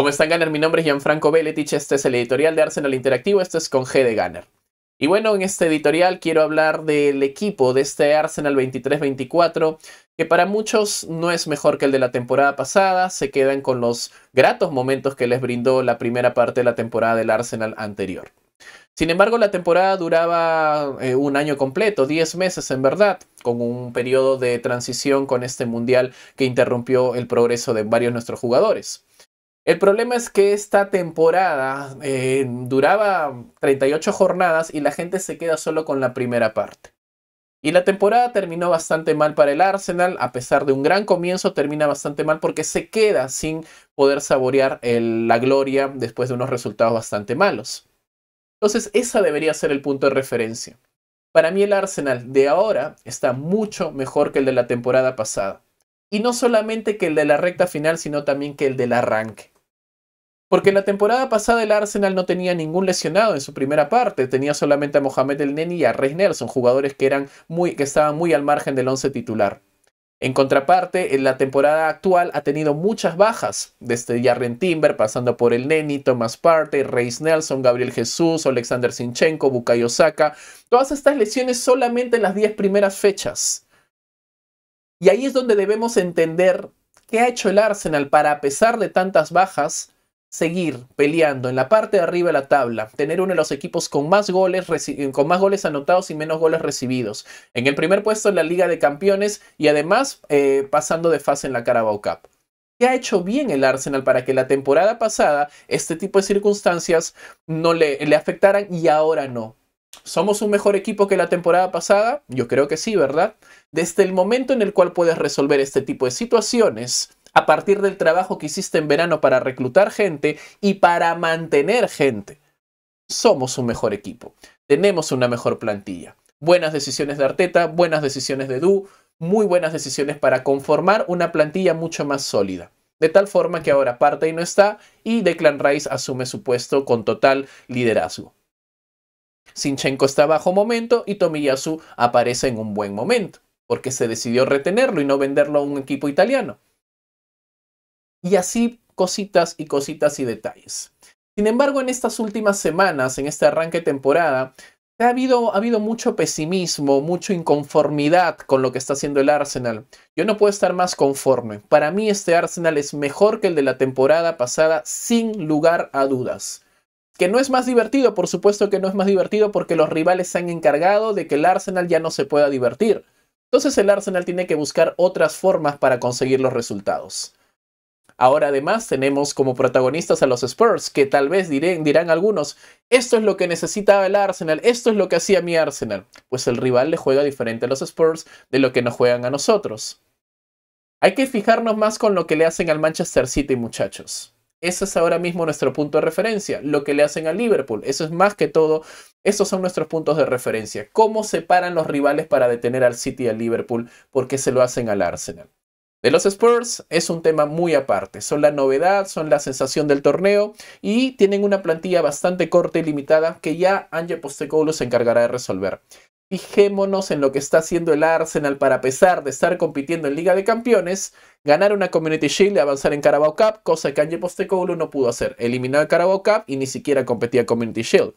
¿Cómo están, Gunner? Mi nombre es Gianfranco Beletich. este es el editorial de Arsenal Interactivo, Este es con G de Ganner. Y bueno, en este editorial quiero hablar del equipo de este Arsenal 23-24, que para muchos no es mejor que el de la temporada pasada, se quedan con los gratos momentos que les brindó la primera parte de la temporada del Arsenal anterior. Sin embargo, la temporada duraba eh, un año completo, 10 meses en verdad, con un periodo de transición con este mundial que interrumpió el progreso de varios de nuestros jugadores. El problema es que esta temporada eh, duraba 38 jornadas y la gente se queda solo con la primera parte. Y la temporada terminó bastante mal para el Arsenal, a pesar de un gran comienzo, termina bastante mal porque se queda sin poder saborear la gloria después de unos resultados bastante malos. Entonces, esa debería ser el punto de referencia. Para mí el Arsenal de ahora está mucho mejor que el de la temporada pasada. Y no solamente que el de la recta final, sino también que el del arranque. Porque en la temporada pasada el Arsenal no tenía ningún lesionado en su primera parte, tenía solamente a Mohamed El Neni y a Reis Nelson, jugadores que, eran muy, que estaban muy al margen del once titular. En contraparte, en la temporada actual ha tenido muchas bajas, desde Jarren Timber, pasando por el Neni, Thomas Partey, Reis Nelson, Gabriel Jesús, Alexander Sinchenko, Bukayo Saka. Todas estas lesiones solamente en las 10 primeras fechas. Y ahí es donde debemos entender qué ha hecho el Arsenal para, a pesar de tantas bajas, seguir peleando en la parte de arriba de la tabla, tener uno de los equipos con más goles, eh, con más goles anotados y menos goles recibidos, en el primer puesto en la Liga de Campeones y además eh, pasando de fase en la Carabao Cup. ¿Qué ha hecho bien el Arsenal para que la temporada pasada este tipo de circunstancias no le, le afectaran y ahora no? ¿Somos un mejor equipo que la temporada pasada? Yo creo que sí, ¿verdad? Desde el momento en el cual puedes resolver este tipo de situaciones, a partir del trabajo que hiciste en verano para reclutar gente y para mantener gente. Somos un mejor equipo, tenemos una mejor plantilla. Buenas decisiones de Arteta, buenas decisiones de Du, muy buenas decisiones para conformar una plantilla mucho más sólida. De tal forma que ahora parte y no está y Declan Rice asume su puesto con total liderazgo. Sinchenko está bajo momento y Tomiyasu aparece en un buen momento, porque se decidió retenerlo y no venderlo a un equipo italiano y así cositas y cositas y detalles. Sin embargo, en estas últimas semanas, en este arranque de temporada, ha habido, ha habido mucho pesimismo, mucha inconformidad con lo que está haciendo el Arsenal. Yo no puedo estar más conforme. Para mí este Arsenal es mejor que el de la temporada pasada, sin lugar a dudas. Que no es más divertido, por supuesto que no es más divertido porque los rivales se han encargado de que el Arsenal ya no se pueda divertir. Entonces el Arsenal tiene que buscar otras formas para conseguir los resultados. Ahora además tenemos como protagonistas a los Spurs, que tal vez dirán algunos, esto es lo que necesitaba el Arsenal, esto es lo que hacía mi Arsenal. Pues el rival le juega diferente a los Spurs de lo que nos juegan a nosotros. Hay que fijarnos más con lo que le hacen al Manchester City, muchachos. Ese es ahora mismo nuestro punto de referencia, lo que le hacen al Liverpool. Eso es más que todo, esos son nuestros puntos de referencia. Cómo separan los rivales para detener al City y al Liverpool, porque se lo hacen al Arsenal. De los Spurs es un tema muy aparte, son la novedad, son la sensación del torneo y tienen una plantilla bastante corta y limitada que ya Ange Postecoglou se encargará de resolver. Fijémonos en lo que está haciendo el Arsenal para, a pesar de estar compitiendo en Liga de Campeones, ganar una Community Shield y avanzar en Carabao Cup, cosa que Ange Postecoglou no pudo hacer. Eliminó el Carabao Cup y ni siquiera competía Community Shield.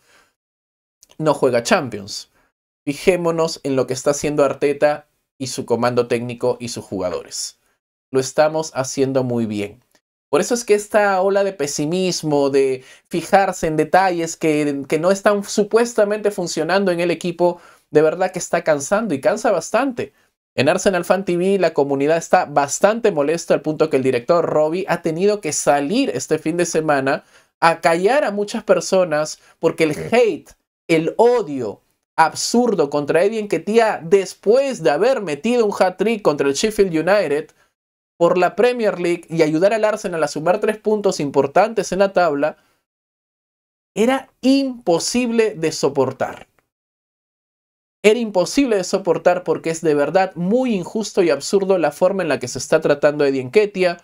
No juega Champions. Fijémonos en lo que está haciendo Arteta y su comando técnico y sus jugadores lo estamos haciendo muy bien. Por eso es que esta ola de pesimismo, de fijarse en detalles que, no están supuestamente funcionando en el equipo, de verdad que está cansando y cansa bastante. En Arsenal Fan TV la comunidad está bastante molesta al punto que el director Robbie ha tenido que salir este fin de semana a callar a muchas personas porque el hate, el odio absurdo contra Eddie Nketiah después de haber metido un hat-trick contra el Sheffield United por la Premier League y ayudar al Arsenal a sumar tres puntos importantes en la tabla, era imposible de soportar. Era imposible de soportar porque es de verdad muy injusto y absurdo la forma en la que se está tratando a Ketia.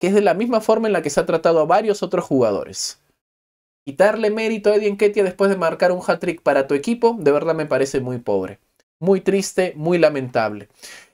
que es de la misma forma en la que se ha tratado a varios otros jugadores. Quitarle mérito a Ketia después de marcar un hat-trick para tu equipo, de verdad me parece muy pobre. Muy triste, muy lamentable.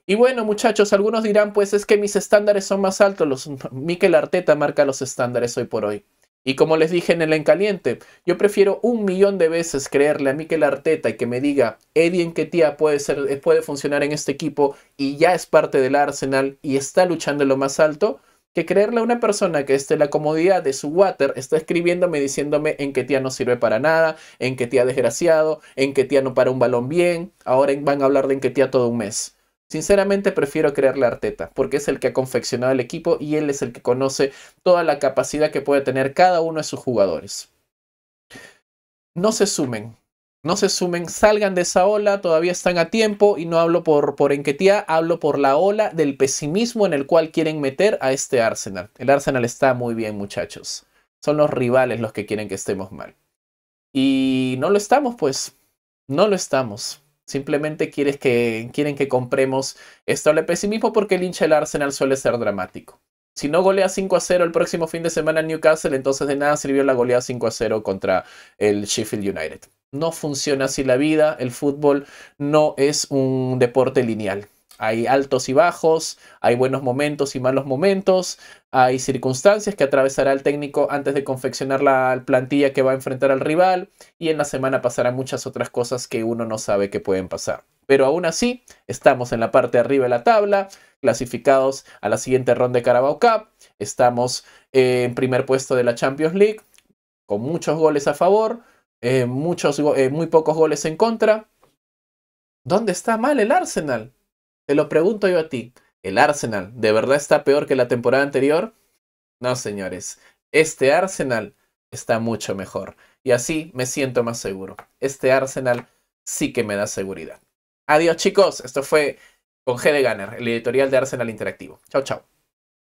Y bueno, muchachos, algunos dirán, pues es que mis estándares son más altos. Los, Mikel Arteta marca los estándares hoy por hoy. Y como les dije en el Encaliente, yo prefiero un millón de veces creerle a Miquel Arteta y que me diga, Eddie Enquetia puede, ser, eh, puede funcionar en este equipo y ya es parte del Arsenal y está luchando en lo más alto, que creerle a una persona que esté en la comodidad de su water está escribiéndome diciéndome en tía no sirve para nada, en tía desgraciado, tía no para un balón bien, ahora van a hablar de Enquetia todo un mes. Sinceramente prefiero creerle a Arteta, porque es el que ha confeccionado el equipo y él es el que conoce toda la capacidad que puede tener cada uno de sus jugadores. No se sumen, no se sumen, salgan de esa ola, todavía están a tiempo y no hablo por, por Enquetía, hablo por la ola del pesimismo en el cual quieren meter a este Arsenal. El Arsenal está muy bien, muchachos. Son los rivales los que quieren que estemos mal. Y no lo estamos, pues. No lo estamos. Simplemente quieren que compremos esto pesimismo porque el hincha del Arsenal suele ser dramático. Si no golea 5 a 0 el próximo fin de semana en Newcastle, entonces de nada sirvió la goleada 5 a 0 contra el Sheffield United. No funciona así la vida, el fútbol no es un deporte lineal. Hay altos y bajos, hay buenos momentos y malos momentos, hay circunstancias que atravesará el técnico antes de confeccionar la plantilla que va a enfrentar al rival y en la semana pasarán muchas otras cosas que uno no sabe que pueden pasar. Pero aún así, estamos en la parte de arriba de la tabla, clasificados a la siguiente ronda de Carabao Cup, estamos en primer puesto de la Champions League, con muchos goles a favor, eh, muchos, eh, muy pocos goles en contra. ¿Dónde está mal el Arsenal? Te lo pregunto yo a ti. ¿El Arsenal de verdad está peor que la temporada anterior? No, señores. Este Arsenal está mucho mejor. Y así me siento más seguro. Este Arsenal sí que me da seguridad. Adiós chicos. Esto fue con G de Gunner, el editorial de Arsenal Interactivo. Chao, chao.